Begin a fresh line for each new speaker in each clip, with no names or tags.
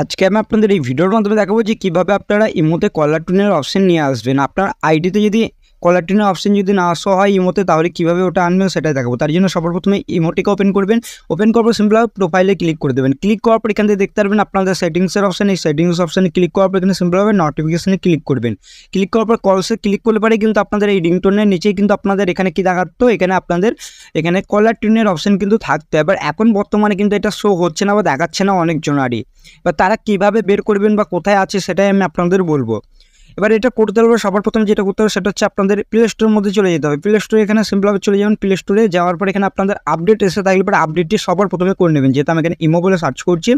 আজকে আমি আপনাদের এই ভিডিওর মাধ্যমে দেখাবো যে কিভাবে আপনারা ইমোতে কলার টুনার অপশন নিয়ে আসবেন আপনার আইডিতে যদি কলার টিনের অপশান যদি না আসা হয় ইমোতে তাহলে কীভাবে ওটা আনবেন সেটাই দেখাবো তার জন্য সবার প্রথমে ইমোটিকে ওপেন করবেন ওপেন করার পর সিম্পল প্রোফাইলে ক্লিক করে দেবেন ক্লিক করার পর এখান থেকে দেখতে পারবেন আপনাদের সেটিংসের অপশান এই সেটিংস অপশানে ক্লিক করার পর এখানে সিম্পলভাবে নোটিফিকেশানে ক্লিক করবেন ক্লিক করার পর কলসে ক্লিক করলে পরে কিন্তু আপনাদের এই রিংটোনের নিচেই কিন্তু আপনাদের এখানে কী দেখাতো এখানে আপনাদের এখানে কলার টিনের অপশান কিন্তু থাকতো এবার এখন বর্তমানে কিন্তু এটা শো হচ্ছে না বা দেখাচ্ছে না অনেকজনারই বা তারা কীভাবে বের করবেন বা কোথায় আছে সেটাই আমি আপনাদের বলবো এবার এটা করতে হবে সবার প্রথমে যেটা করতে হবে সেটা হচ্ছে আপনাদের প্লে স্টোরের মধ্যে চলে যেতে হবে প্লে স্টোরে এখানে সিম্পলভাবে চলে যাবেন প্লে স্টোরে যাওয়ার পর এখানে আপনাদের আপডেট এসে থাকলে পরে আপডেটটি সবার প্রথমে করে নেবেন যেহেতু আমি এখানে ইমো বলে সার্চ করছি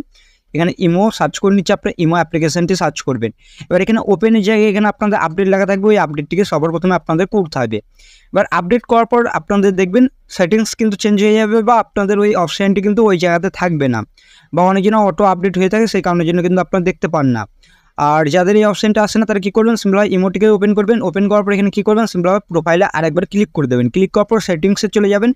এখানে ইমো সার্চ করে নিচ্ছে আপনার ইমো অ্যাপ্লিকেশানটি সার্চ করবেন এবার এখানে ওপেনের জায়গায় এখানে আপনাদের আপডেট লেখা থাকবে ওই আপডেটটিকে সবার প্রথমে আপনাদের করতে হবে এবার আপডেট করার পর আপনাদের দেখবেন সেটিংস কিন্তু চেঞ্জ হয়ে যাবে বা আপনাদের ওই অপশানটি কিন্তু ওই জায়গাতে থাকবে না বা অনেক অনেকজন অটো আপডেট হয়ে থাকে সেই কারণের জন্য কিন্তু আপনারা দেখতে পান না আর যাদের এই অপশানটা আসে না তারা কী করবেন সিম্পলভাবে ইমোটিকে ওপেন করবেন ওপেন করার পর এখানে কী করবেন সিম্পলভাবে প্রোফাইলে আরেকবার ক্লিক করে দেবেন ক্লিক করার পর সেটিংসে চলে যাবেন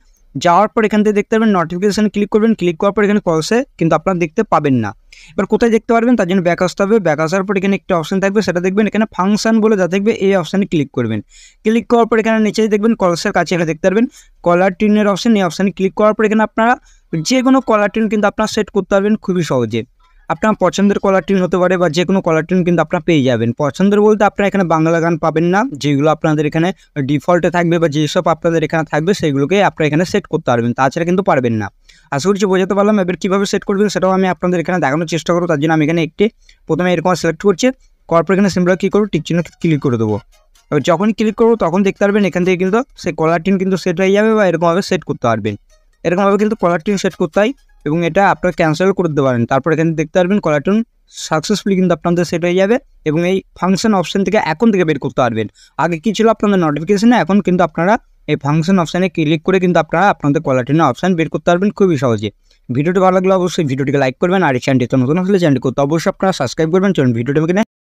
যাওয়ার পর এখান থেকে দেখতে পাবেন নোটিফিকেশান ক্লিক করবেন ক্লিক করার পর এখানে কলসে কিন্তু আপনারা দেখতে পাবেন না এবার কোথায় দেখতে পারবেন তার জন্য ব্যাক আসতে হবে ব্যাক আসার পর এখানে একটা অপশান থাকবে সেটা দেখবেন এখানে ফাংশন বলে যা দেখবে এই অপশানে ক্লিক করবেন ক্লিক করার পর এখানে নিচে দেখবেন কলসের কাছে এখানে দেখতে পারবেন কলার টিনের অপশান এই অপশানে ক্লিক করার পর এখানে আপনারা যে কোনো কলার টিন কিন্তু আপনারা সেট করতে পারবেন খুবই সহজে আপনার পছন্দের কলার টিউন হতে পারে বা যে কোনো কলার টিউন কিন্তু আপনারা পেয়ে যাবেন পছন্দের বলতে আপনারা এখানে বাংলা গান পাবেন না যেগুলো আপনাদের এখানে ডিফল্টে থাকবে বা যেসব আপনাদের এখানে থাকবে সেগুলোকে আপনারা এখানে সেট করতে পারবেন তাছাড়া কিন্তু পারবেন না আশা করছি বোঝাতে পারলাম এবার কীভাবে সেট করবেন সেটাও আমি আপনাদের এখানে দেখানোর চেষ্টা করবো তার জন্য আমি এখানে একটি প্রথমে এরকম সিলেক্ট করছি করার পর এখানে সিম্পল কী করবো টিকচিহ্ন ক্লিক করে দেবো এবার যখন ক্লিক করবো তখন দেখতে পারবেন এখান থেকে কিন্তু সেই কলার টিউন কিন্তু সেট হয়ে যাবে বা এরকমভাবে সেট করতে পারবেন এরকমভাবে কিন্তু কলার টিউন সেট করতে হয় এবং এটা আপনারা ক্যান্সেল দিতে পারেন তারপর এখানে দেখতে পারবেন কলারটুন সাকসেসফুলি কিন্তু আপনাদের সেট হয়ে যাবে এবং এই ফাংশন অপশান থেকে এখন থেকে বের করতে পারবেন আগে কী ছিল আপনাদের নোটিফিকেশানে এখন কিন্তু আপনারা এই ফাংশন অপশানে ক্লিক করে কিন্তু আপনারা আপনাদের কলারটুন অপশান বের করতে পারবেন খুবই সহজে ভিডিওটি ভালো লাগলে অবশ্যই ভিডিওটিকে লাইক করবেন আর এই চ্যানেলটি তো নতুন আসলে চ্যানেলটি করতে অবশ্যই আপনারা সাবস্ক্রাইব করবেন চলুন ভিডিওটি